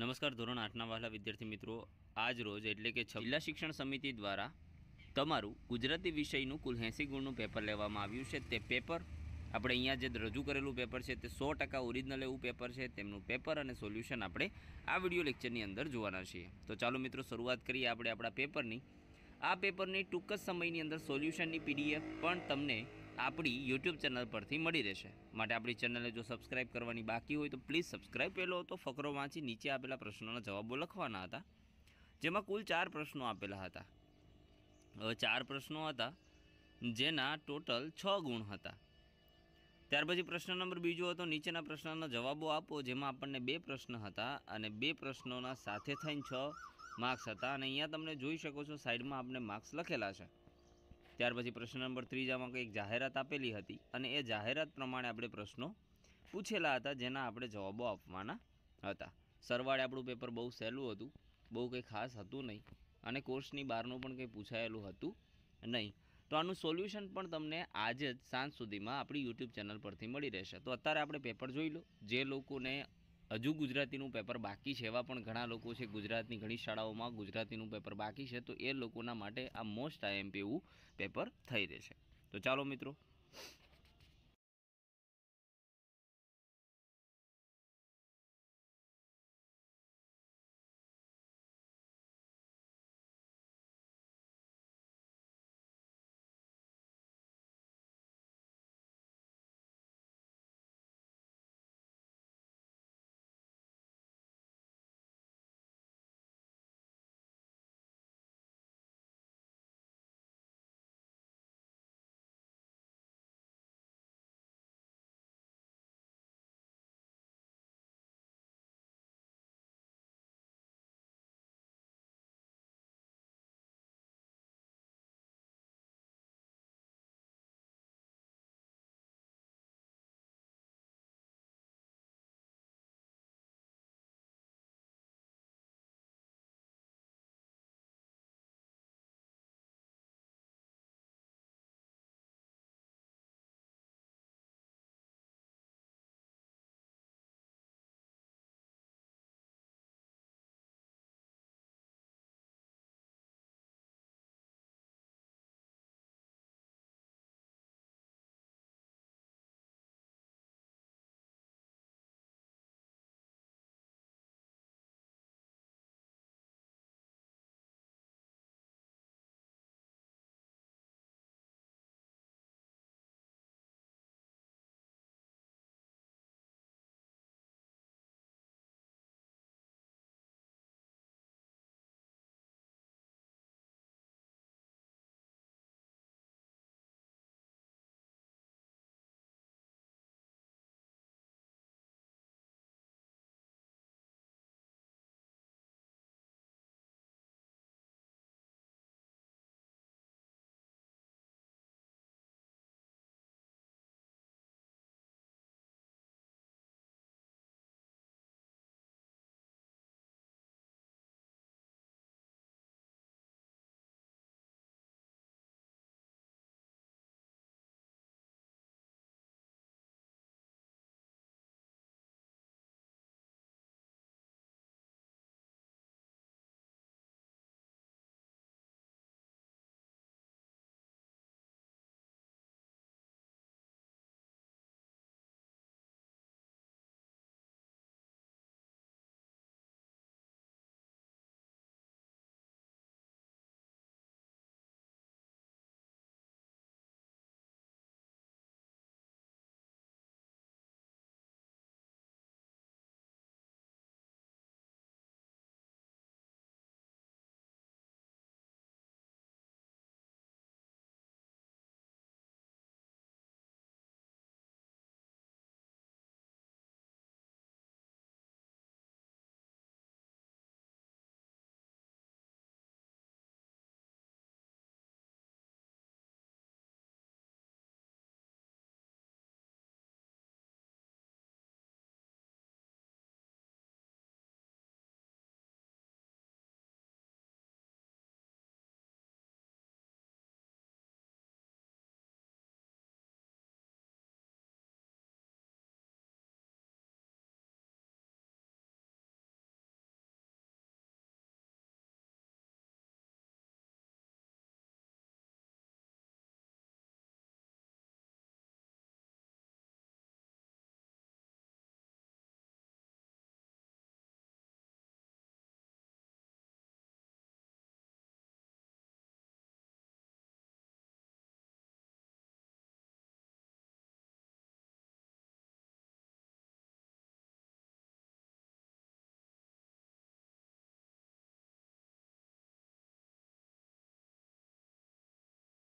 નમસ્કાર ધોરણ આઠના વહાલા વિદ્યાર્થી મિત્રો આજ રોજ એટલે કે જિલ્લા શિક્ષણ સમિતિ દ્વારા તમારું ગુજરાતી વિષયનું કુલ એંસી ગુણનું પેપર લેવામાં આવ્યું છે તે પેપર આપણે અહીંયા જે રજૂ કરેલું પેપર છે તે સો ટકા ઓરિજિનલ એવું પેપર છે તેમનું પેપર અને સોલ્યુશન આપણે આ વિડીયો લેક્ચરની અંદર જોવાના છીએ તો ચાલો મિત્રો શરૂઆત કરીએ આપણે આપણા પેપરની આ પેપરની ટૂંક જ સમયની અંદર સોલ્યુશનની પીડીએફ પણ તમને આપણી યુટ્યુબ ચેનલ પરથી મળી રહેશે માટે આપણી ચેનલને જો સબસ્ક્રાઇબ કરવાની બાકી હોય તો પ્લીઝ સબસ્ક્રાઈબ પહેલો હતો ફકરો વાંચી નીચે આપેલા પ્રશ્નોના જવાબો લખવાના હતા જેમાં કુલ ચાર પ્રશ્નો આપેલા હતા ચાર પ્રશ્નો હતા જેના ટોટલ છ ગુણ હતા ત્યાર પછી પ્રશ્ન નંબર બીજો હતો નીચેના પ્રશ્નના જવાબો આપો જેમાં આપણને બે પ્રશ્ન હતા અને બે પ્રશ્નોના સાથે થઈને છ માર્ક્સ હતા અને અહીંયા તમે જોઈ શકો છો સાઈડમાં આપણે માર્ક્સ લખેલા છે ત્યાર પછી પ્રશ્ન નંબર ત્રીજામાં કંઈક જાહેરાત આપેલી હતી અને એ જાહેરાત પ્રમાણે આપણે પ્રશ્નો પૂછેલા હતા જેના આપણે જવાબો આપવાના હતા સરવાળે આપણું પેપર બહુ સહેલું હતું બહુ કંઈ ખાસ હતું નહીં અને કોર્સની બહારનું પણ કંઈ પૂછાયેલું હતું નહીં તો આનું સોલ્યુશન પણ તમને આજે જ સાંજ સુધીમાં આપણી યુટ્યુબ ચેનલ પરથી મળી રહેશે તો અત્યારે આપણે પેપર જોઈ લો જે લોકોને હજુ ગુજરાતીનું પેપર બાકી છે એવા પણ ઘણા લોકો છે ગુજરાતની ઘણી શાળાઓમાં ગુજરાતીનું પેપર બાકી છે તો એ લોકોના માટે આ મોસ્ટ આઈએમપી એવું પેપર થઈ રહેશે તો ચાલો મિત્રો